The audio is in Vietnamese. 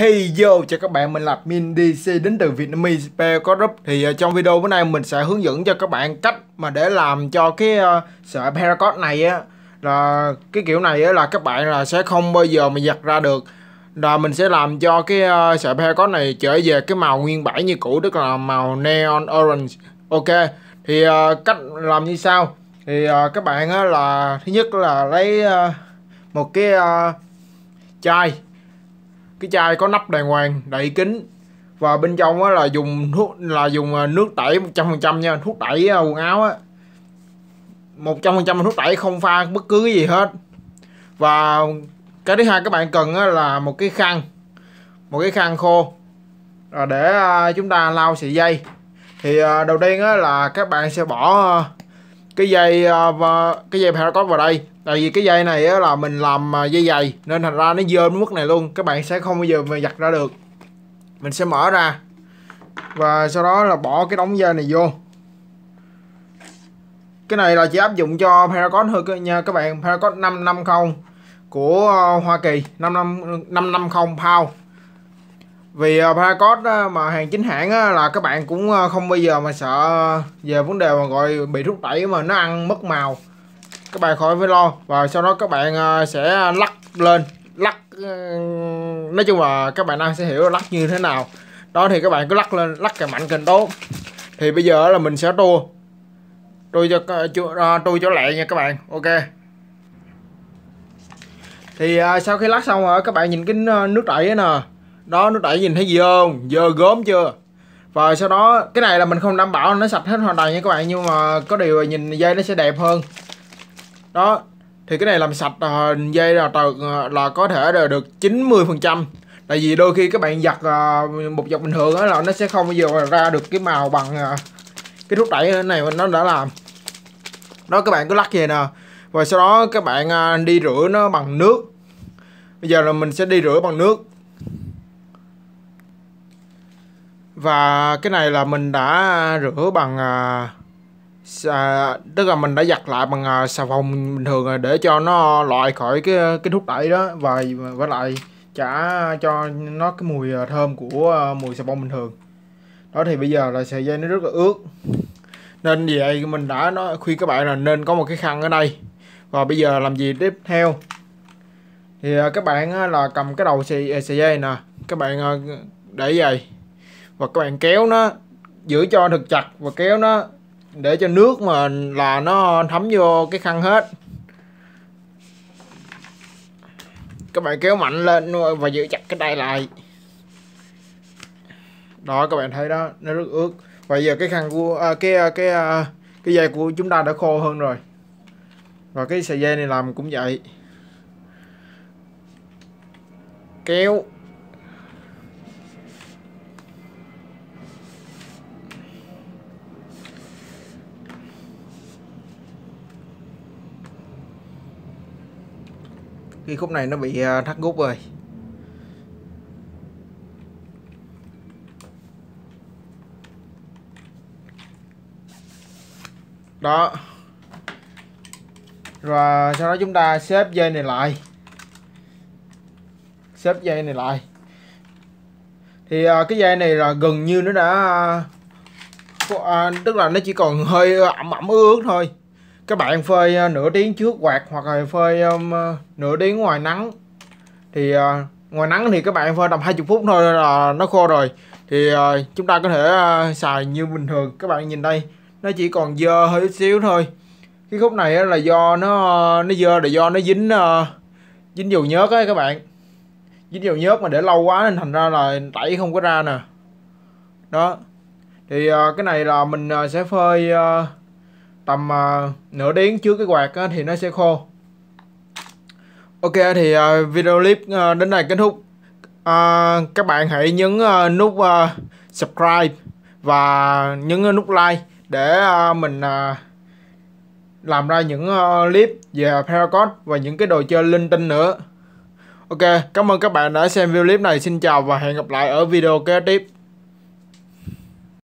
Hey yo, chào các bạn, mình là Min DC đến từ Vietnamese Spare Group Thì uh, trong video bữa nay mình sẽ hướng dẫn cho các bạn cách mà để làm cho cái uh, sợi paracord này á là cái kiểu này á là các bạn là sẽ không bao giờ mà giặt ra được là mình sẽ làm cho cái uh, sợi paracord này trở về cái màu nguyên bản như cũ tức là màu neon orange ok thì uh, cách làm như sau thì uh, các bạn á là thứ nhất là lấy uh, một cái uh, chai cái chai có nắp đàng hoàng đậy kính và bên trong á là dùng thuốc là dùng à, nước tẩy 100% nha thuốc tẩy à, quần áo á 100% thuốc tẩy không pha bất cứ cái gì hết và cái thứ hai các bạn cần á là một cái khăn một cái khăn khô để à, chúng ta lau sợi dây thì đầu tiên á là các bạn sẽ bỏ cái dây à, cái dây paracord vào đây tại vì cái dây này là mình làm à, dây dày nên thành ra nó dơm mức này luôn các bạn sẽ không bao giờ mà giặt ra được mình sẽ mở ra và sau đó là bỏ cái đống dây này vô cái này là chỉ áp dụng cho paracord thôi nha các bạn paracord 550 của à, Hoa Kỳ 55 550 pound vì ba à, code à, mà hàng chính hãng là các bạn cũng à, không bao giờ mà sợ về vấn đề mà gọi bị thuốc tẩy mà nó ăn mất màu các bạn khỏi phải lo và sau đó các bạn sẽ lắc lên lắc ừ, nói chung là các bạn đang sẽ hiểu lắc như thế nào đó thì các bạn cứ lắc lên lắc càng mạnh càng tốt thì bây giờ là mình sẽ tua tôi cho tôi cho lẹ nha các bạn ok thì sau khi lắc xong rồi các bạn nhìn cái nước tẩy nè đó nó đẩy nhìn thấy dơ không dơ gốm chưa và sau đó cái này là mình không đảm bảo nó sạch hết hoàn toàn nha các bạn nhưng mà có điều là nhìn dây nó sẽ đẹp hơn đó thì cái này làm sạch à, dây là, là, là có thể là được 90 phần trăm tại vì đôi khi các bạn giặt à, một giặt bình thường đó là nó sẽ không bao giờ ra được cái màu bằng à, cái thuốc đẩy này nó đã làm đó các bạn cứ lắc về nè và sau đó các bạn à, đi rửa nó bằng nước bây giờ là mình sẽ đi rửa bằng nước và cái này là mình đã rửa bằng à, à, tức là mình đã giặt lại bằng à, xà phòng bình thường để cho nó loại khỏi cái cái thuốc tẩy đó và với lại trả cho nó cái mùi à, thơm của à, mùi xà phòng bình thường đó thì bây giờ là sợi dây nó rất là ướt nên vậy mình đã nói khuyên các bạn là nên có một cái khăn ở đây và bây giờ làm gì tiếp theo thì các bạn là cầm cái đầu sợi, dây nè các bạn để vậy và các bạn kéo nó giữ cho thật chặt và kéo nó để cho nước mà là nó thấm vô cái khăn hết các bạn kéo mạnh lên và giữ chặt cái tay lại đó các bạn thấy đó nó rất ướt và giờ cái khăn của à, cái à, cái à, cái dây của chúng ta đã khô hơn rồi và cái sợi dây này làm cũng vậy kéo cái khúc này nó bị ờ, thắt gút rồi đó rồi sau đó chúng ta xếp dây này lại xếp dây này lại thì ờ, cái dây này là gần như nó đã ờ, tức là nó chỉ còn hơi ẩm ẩm ướt thôi các bạn phơi ờ, nửa tiếng trước quạt hoặc là phơi um, nửa tiếng ngoài nắng thì uh, ngoài nắng thì các bạn phơi tầm 20 phút thôi là nó khô rồi thì uh, chúng ta có thể uh, xài như bình thường các bạn nhìn đây nó chỉ còn dơ hơi xíu thôi cái khúc này là do nó nó dơ là do nó dính uh, dính dầu nhớt ấy các bạn dính dầu nhớt mà để lâu quá nên thành ra là tẩy không có ra nè đó thì uh, cái này là mình uh, sẽ phơi uh, tầm uh, nửa tiếng trước cái quạt uh, thì nó sẽ khô Ok thì uh, video clip uh, đến đây kết thúc uh, các bạn hãy nhấn uh, nút uh, subscribe và nhấn nút like để uh, mình uh, làm ra những uh, clip về Paracot và những cái đồ chơi linh tinh nữa Ok, cảm ơn các bạn đã xem video clip này. Xin chào và hẹn gặp lại ở video kế tiếp.